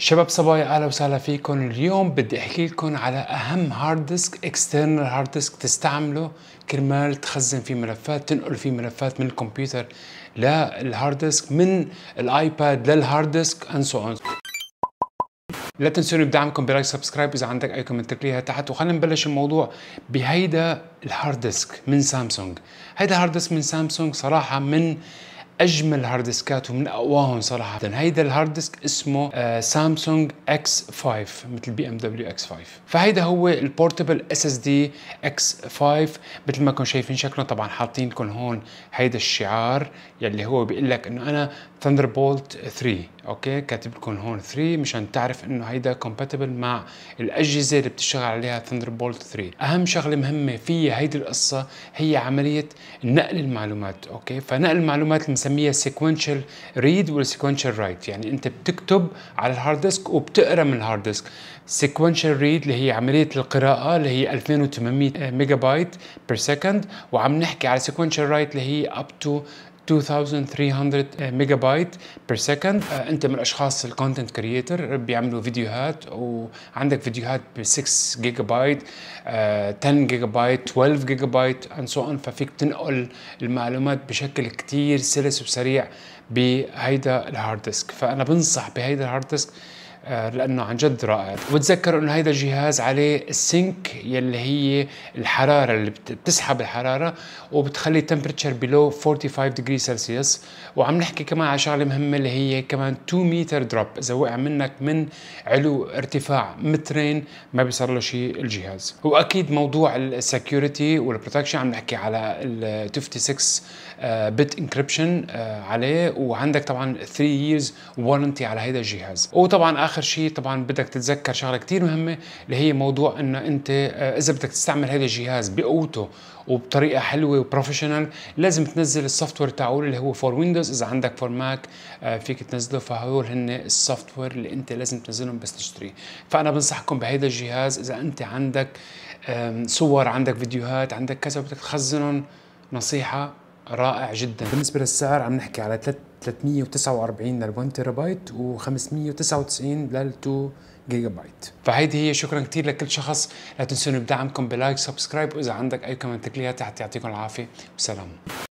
شباب صبايا اهلا وسهلا فيكم اليوم بدي احكي لكم على اهم هارد ديسك اكسترنال هارد ديسك تستعمله كرمال تخزن فيه ملفات تنقل فيه ملفات من الكمبيوتر للهارد ديسك من الايباد للهارد ديسك اند سو اون لا تنسوني بدعمكم بلايك سبسكرايب اذا عندك اي كومنت تكليها تحت وخلينا نبلش الموضوع بهيدا الهارد ديسك من سامسونج هيدا الهارد ديسك من سامسونج صراحه من اجمل هارد ديسكات ومن اقواهم صراحه هيدا الهارد ديسك اسمه سامسونج اكس 5 مثل بي ام دبليو اكس 5 فهيدا هو البورتبل اس اس دي اكس 5 مثل ما كنتم شايفين شكله طبعا حاطين لكم هون هيدا الشعار يلي هو بيقول لك انه انا بولت 3 اوكي كاتب لكم هون 3 مشان تعرف انه هيدا كومباتبل مع الاجهزه اللي بتشتغل عليها بولت 3 اهم شغله مهمه في هيدي القصه هي عمليه نقل المعلومات اوكي فنقل المعلومات اللي بنسميها سيكونشال ريد والسيكونشال رايت يعني انت بتكتب على الهارد ديسك وبتقرا من الهارد ديسك سيكونشال ريد اللي هي عمليه القراءه اللي هي 2800 ميجا بايت بير سكند وعم نحكي على سيكونشال رايت اللي هي اب تو 2300 ميجا بايت بير سكند انت من الاشخاص الكونتنت كرييتر بيعملوا فيديوهات وعندك فيديوهات ب 6 جيجا بايت 10 جيجا بايت 12 جيجا بايت اند سو اون ففيك تنقل المعلومات بشكل كتير سلس وسريع بهيدا الهارد ديسك فانا بنصح بهيدا الهارد ديسك آه، لانه عن جد رائع وتذكروا انه هيدا الجهاز عليه السنك يلي هي الحراره اللي بتسحب الحراره وبتخلي التمبرتشر بلو 45 ديجري سلسيوس وعم نحكي كمان على شغله مهمه اللي هي كمان 2 متر دروب اذا وقع منك من علو ارتفاع مترين ما بيصير له شيء الجهاز واكيد موضوع السكيورتي والبروتكشن عم نحكي على ال 56 بت انكربشن عليه وعندك طبعا 3 ييرز warranty على هيدا الجهاز وطبعا اخر اخر شيء طبعا بدك تتذكر شغله كثير مهمه اللي هي موضوع انه انت آه، اذا بدك تستعمل هذا الجهاز بقوته وبطريقه حلوه وبروفيشنال لازم تنزل السوفت وير تاعه اللي هو فور ويندوز اذا عندك فور ماك آه، فيك تنزله فهول هن السوفت وير اللي انت لازم تنزلهم بس تشتريه فانا بنصحكم بهذا الجهاز اذا انت عندك صور عندك فيديوهات عندك كذا بدك تخزنهم نصيحه رائع جدا بالنسبه للسعر عم نحكي على 349 لل1 تيرا بايت و599 لل2 جيجا بايت فهيدي هي شكرا كثير لكل شخص لا تنسوا بدعمكم بلايك سبسكرايب واذا عندك اي كومنت ليها تحت يعطيكم العافيه وسلام